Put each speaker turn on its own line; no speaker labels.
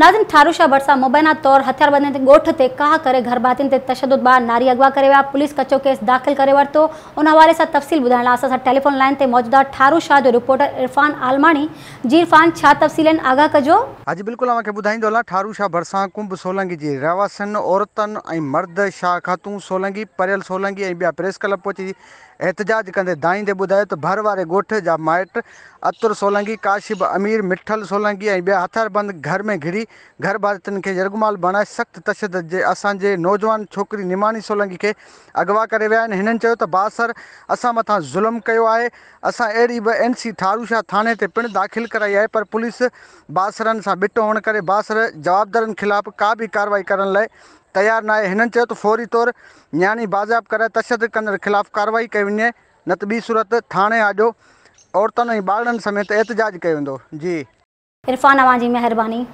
नाजिन નાઝિન ઠારુશા બરસા तौर તોર હથિયારબંધને गोठ से कह कर घर भातियुनि ते तशदुद बार नारी अगवा कर पुलिस कचो केस दाख़िल कर वरतो उन हवाले से तफ़सील ॿुधाइण अस टेलीफोन लाइन से मौजूदा ठारू शाह जो रिपोर्टर इरफान आलमानी जी इरफान छा तफ़सील आहिनि आगाह कजो
अॼु बिल्कुलु तव्हांखे ॿुधाईंदो हला ठारू शाह भरसा कुंभ सोलंगी जी रहवासियुनि औरतन ऐं मर्द शाह खातू सोलंगी परियल सोलंगी ऐं ॿिया प्रेस क्लब पहुची एहतजाज कंदे दाईंदे ॿुधायो त भर वारे गोठ जा माइट अतुर सोलंगी काशिब अमीर मिठल सोलंगी ऐं ॿिया हथारबंद घर में घिरी घर भारतनि खे झरगुमाल बणाए सख़्तु तशद जे असांजे नौजवान छोकिरी निमानी सोलंगी खे अगवा करे विया आहिनि हिननि चयो त बासर असां मथां ज़ुल्म कयो आहे असां अहिड़ी बि एन सी थूशा थाणे ते पिणु दाख़िल कराई आहे पर पुलिस बासरनि सां बिटो हुअणु करे बासर जवाबदारनि ख़िलाफ़ु का बि कार्रवाई करण लाइ तयारु न आहे हिननि चयो त फौरी तौरु नियाणी बाज़ाबु करे तशद कंदड़ ख़िलाफ़ु कार्रवाई कई वञे न त ॿी सूरत थाणे आॾो औरतुनि ऐं ॿारनि समेत एतिजाज कयो वेंदो जी
महिरबानी